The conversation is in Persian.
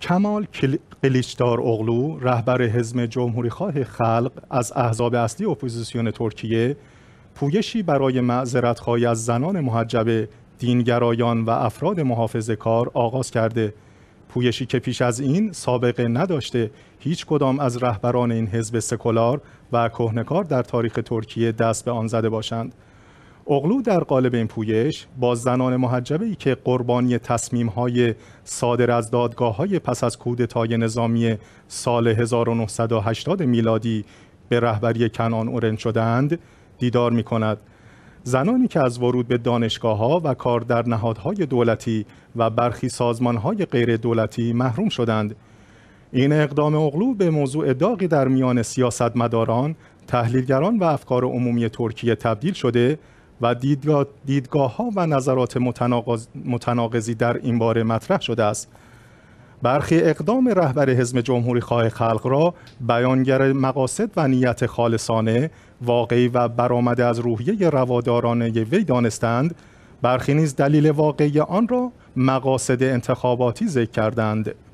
کمال قلیچدار اغلو رهبر حزب جمهوریخواه خلق از احزاب اصلی اپوزیسیون ترکیه پویشی برای معذرت خواهی از زنان محجب دینگرایان و افراد محافظ کار آغاز کرده پویشی که پیش از این سابقه نداشته هیچ کدام از رهبران این حزب سکولار و کهنکار در تاریخ ترکیه دست به آن زده باشند اغلو در قالب این پویش با زنان محجبه ای که قربانی تصمیم های صادر از دادگاه های پس از کودتای نظامی سال 1980 میلادی به رهبری کنان اورن شدند دیدار می کند. زنانی که از ورود به دانشگاه ها و کار در نهادهای دولتی و برخی سازمان های غیر دولتی محروم شدند. این اقدام اغلو به موضوع داغی در میان سیاستمداران، تحلیلگران و افکار عمومی ترکیه تبدیل شده و دیدگاه, ها و نظرات متناقضی در این باره مطرح شده است برخی اقدام رهبر حزب جمهوری خواه خلق را بیانگر مقاصد و نیت خالصانه واقعی و برآمده از روحیه روادارانه وی دانستند برخی نیز دلیل واقعی آن را مقاصد انتخاباتی ذکر کردند